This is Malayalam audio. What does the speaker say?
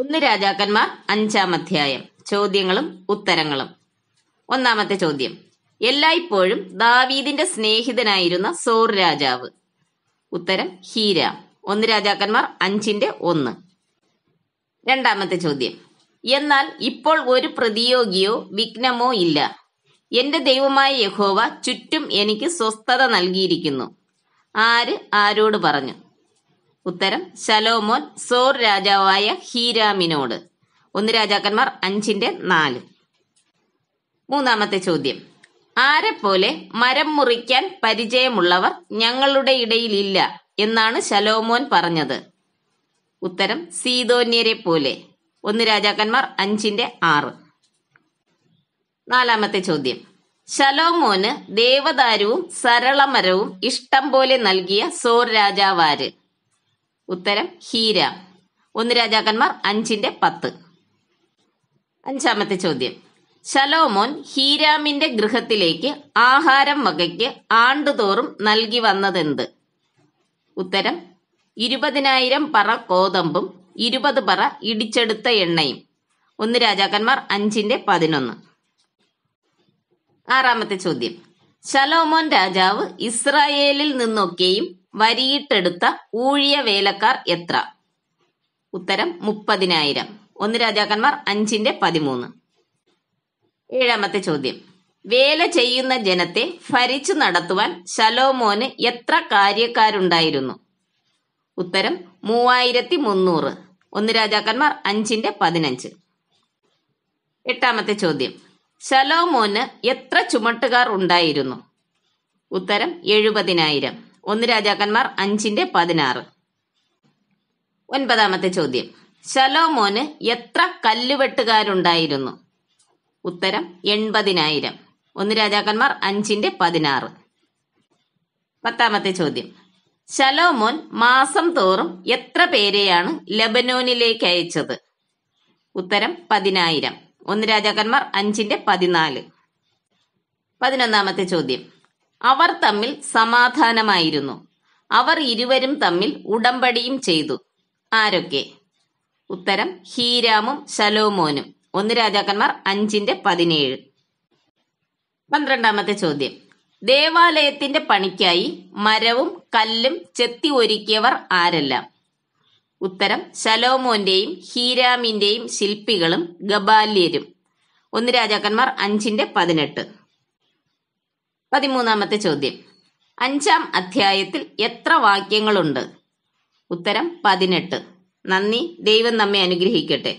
ഒന്ന് രാജാക്കന്മാർ അഞ്ചാം അധ്യായം ചോദ്യങ്ങളും ഉത്തരങ്ങളും ഒന്നാമത്തെ ചോദ്യം എല്ലായ്പ്പോഴും ദാവീദിന്റെ സ്നേഹിതനായിരുന്ന സോർ രാജാവ് ഉത്തരം ഹീരാം ഒന്ന് രാജാക്കന്മാർ അഞ്ചിന്റെ ഒന്ന് രണ്ടാമത്തെ ചോദ്യം എന്നാൽ ഇപ്പോൾ ഒരു പ്രതിയോഗിയോ വിഘ്നമോ ഇല്ല എന്റെ ദൈവമായ യഹോവ ചുറ്റും എനിക്ക് സ്വസ്ഥത നൽകിയിരിക്കുന്നു ആര് ആരോട് പറഞ്ഞു ഉത്തരം ശലോമോൻ സോർ രാജാവായ ഹീരാമിനോട് ഒന്ന് രാജാക്കന്മാർ അഞ്ചിന്റെ നാല് മൂന്നാമത്തെ ചോദ്യം ആരെപ്പോലെ മരം മുറിക്കാൻ പരിചയമുള്ളവർ ഞങ്ങളുടെ ഇടയിലില്ല എന്നാണ് ശലോമോൻ പറഞ്ഞത് ഉത്തരം സീതോന്യരെ പോലെ ഒന്ന് രാജാക്കന്മാർ അഞ്ചിന്റെ ആറ് നാലാമത്തെ ചോദ്യം ശലോമോന് ദേവദാരുവും സരളമരവും ഇഷ്ടം പോലെ നൽകിയ സോർ രാജാവാര് ഉത്തരം ഹീരാം ഒന്ന് രാജാക്കന്മാർ അഞ്ചിന്റെ പത്ത് അഞ്ചാമത്തെ ചോദ്യം ശലോമോൻ ഹീരാമിന്റെ ഗൃഹത്തിലേക്ക് ആഹാരം വകയ്ക്ക് ആണ്ടുതോറും നൽകി വന്നതെന്ത് ഉത്തരം ഇരുപതിനായിരം പറ കോതമ്പും ഇരുപത് പറ ഇടിച്ചെടുത്ത എണ്ണയും ഒന്ന് രാജാക്കന്മാർ അഞ്ചിന്റെ പതിനൊന്ന് ആറാമത്തെ ചോദ്യം ശലോമോൻ രാജാവ് ഇസ്രായേലിൽ നിന്നൊക്കെയും വരിയിട്ടെടുത്ത വേലക്കാർ എത്ര ഉത്തരം മുപ്പതിനായിരം ഒന്ന് രാജാക്കന്മാർ അഞ്ചിന്റെ പതിമൂന്ന് ഏഴാമത്തെ ചോദ്യം വേല ചെയ്യുന്ന ജനത്തെ ഭരിച്ചു നടത്തുവാൻ ശലോമോന് എത്ര കാര്യക്കാരുണ്ടായിരുന്നു ഉത്തരം മൂവായിരത്തി മുന്നൂറ് ഒന്ന് രാജാക്കന്മാർ അഞ്ചിന്റെ പതിനഞ്ച് എട്ടാമത്തെ ചോദ്യം ശലോമോന് എത്ര ചുമട്ടുകാർ ഉണ്ടായിരുന്നു ഉത്തരം എഴുപതിനായിരം ഒന്ന് രാജാക്കന്മാർ അഞ്ചിന്റെ പതിനാറ് ഒൻപതാമത്തെ ചോദ്യം ശലോമോന് എത്ര കല്ലുവെട്ടുകാരുണ്ടായിരുന്നു ഉത്തരം എൺപതിനായിരം ഒന്ന് രാജാക്കന്മാർ അഞ്ചിന്റെ പതിനാറ് പത്താമത്തെ ചോദ്യം ശലോമോൻ മാസം തോറും എത്ര പേരെയാണ് ലബനോനിലേക്ക് അയച്ചത് ഉത്തരം പതിനായിരം ഒന്ന് രാജാക്കന്മാർ അഞ്ചിന്റെ പതിനാല് പതിനൊന്നാമത്തെ ചോദ്യം അവർ തമ്മിൽ സമാധാനമായിരുന്നു അവർ ഇരുവരും തമ്മിൽ ഉടമ്പടിയും ചെയ്തു ആരൊക്കെ ഉത്തരം ഹീരാമും ശലോമോനും ഒന്ന് രാജാക്കന്മാർ അഞ്ചിന്റെ പതിനേഴ് പന്ത്രണ്ടാമത്തെ ചോദ്യം ദേവാലയത്തിന്റെ പണിക്കായി മരവും കല്ലും ചെത്തി ഒരുക്കിയവർ ആരെല്ലാം ഉത്തരം ശലോമോന്റെയും ഹീരാമിന്റെയും ശില്പികളും ഗബാല്യരും ഒന്ന് രാജാക്കന്മാർ അഞ്ചിന്റെ പതിനെട്ട് പതിമൂന്നാമത്തെ ചോദ്യം അഞ്ചാം അധ്യായത്തിൽ എത്ര വാക്യങ്ങളുണ്ട് ഉത്തരം പതിനെട്ട് നന്ദി ദൈവം നമ്മെ അനുഗ്രഹിക്കട്ടെ